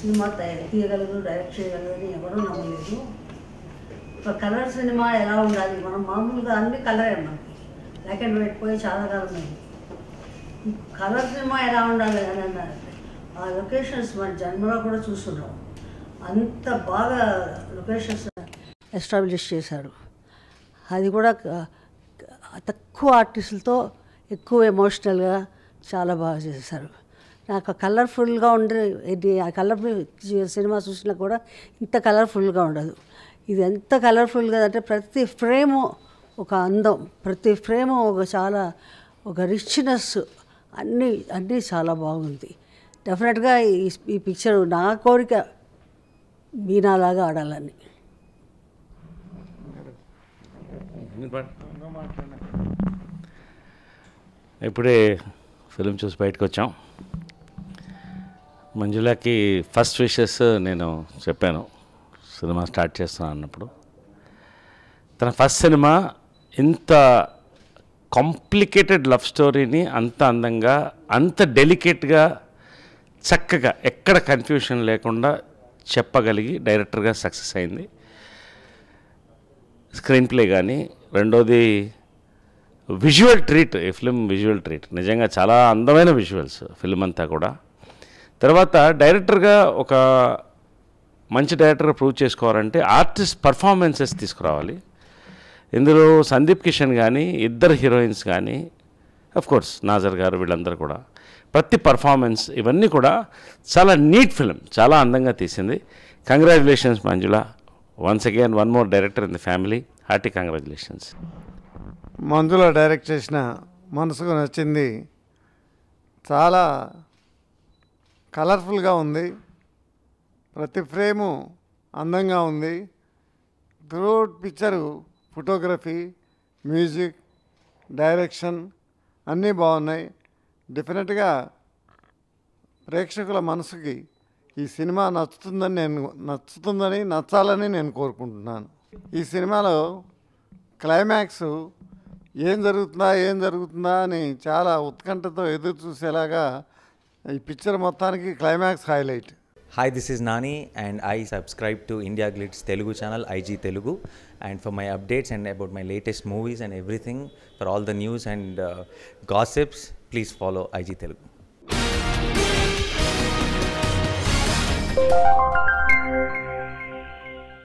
Cinema తీయగలరు direct అని ఎవరూ నమ్మలేదు ఇప్పుడు కలర్ సినిమా ఎలా ఉండాలి మనం మామూలుగా అన్ని కలరే మనకి బ్లాక్ అండ్ వైట్ పోయి చాలా కాలం ఉంది కలర్ సినిమా ఎలా ఉండాలి అని అన్నారంటే ఆ లొకేషన్స్ మన జన్మలో కూడా చూస్తున్నాం అంత బాగా లొకేషన్స్ ఎస్టాబ్లిష్ చేశారు అది కూడా తక్కువ ఆర్టిస్టులతో ఎక్కువ ఎమోషనల్గా చాలా బాగా చేశారు నాకు కలర్ఫుల్గా ఉండే ఇది ఆ కలర్ఫుల్ సినిమా చూసినా కూడా ఇంత కలర్ఫుల్గా ఉండదు ఇది ఎంత కలర్ఫుల్గా అంటే ప్రతి ఫ్రేము ఒక అందం ప్రతి ఫ్రేము ఒక చాలా ఒక రిచ్నెస్ అన్నీ అన్నీ చాలా బాగుంది డెఫినెట్గా ఈ ఈ పిక్చర్ నా కోరిక మీనాలాగా ఆడాలని ఇప్పుడే ఫిలిం చూసి బయటకు వచ్చాం మంజులకి ఫస్ట్ విషెస్ నేను చెప్పాను సినిమా స్టార్ట్ చేస్తున్నాను అన్నప్పుడు తన ఫస్ట్ సినిమా ఇంత కాంప్లికేటెడ్ లవ్ స్టోరీని అంత అందంగా అంత డెలికేట్గా చక్కగా ఎక్కడ కన్ఫ్యూషన్ లేకుండా చెప్పగలిగి డైరెక్టర్గా సక్సెస్ అయింది స్క్రీన్ ప్లే కానీ రెండోది విజువల్ ట్రీట్ ఈ ఫిలిం విజువల్ ట్రీట్ నిజంగా చాలా అందమైన విజువల్స్ ఫిల్మ్ అంతా కూడా తర్వాత డైరెక్టర్గా ఒక మంచి డైరెక్టర్ ప్రూవ్ చేసుకోవాలంటే ఆర్టిస్ట్ పర్ఫార్మెన్సెస్ తీసుకురావాలి ఇందులో సందీప్ కిషన్ కానీ ఇద్దరు హీరోయిన్స్ కానీ అఫ్ కోర్స్ నాజర్ గారు వీళ్ళందరూ కూడా ప్రతి పర్ఫార్మెన్స్ ఇవన్నీ కూడా చాలా నీట్ ఫిలిం చాలా అందంగా తీసింది congratulations Manjula once again one more director in the family hearty congratulations Manjula direct చేసిన మనసుకు నచ్చింది చాలా కలర్ఫుల్గా ఉంది ప్రతి ఫ్రేము అందంగా ఉంది throughout picture photography music direction అన్నీ బాగున్నాయి డెఫినెట్గా ప్రేక్షకుల మనసుకి ఈ సినిమా నచ్చుతుందని నేను నచ్చుతుందని నచ్చాలని నేను కోరుకుంటున్నాను ఈ సినిమాలో క్లైమాక్స్ ఏం జరుగుతుందా ఏం జరుగుతుందా అని చాలా ఉత్కంఠతో ఎదురు చూసేలాగా ఈ పిక్చర్ మొత్తానికి climax highlight hi this is Nani and I subscribe to India Glitz Telugu channel IG Telugu and for my updates and about my latest movies and everything for all the news and gossips please follow IG Telugu Thank you.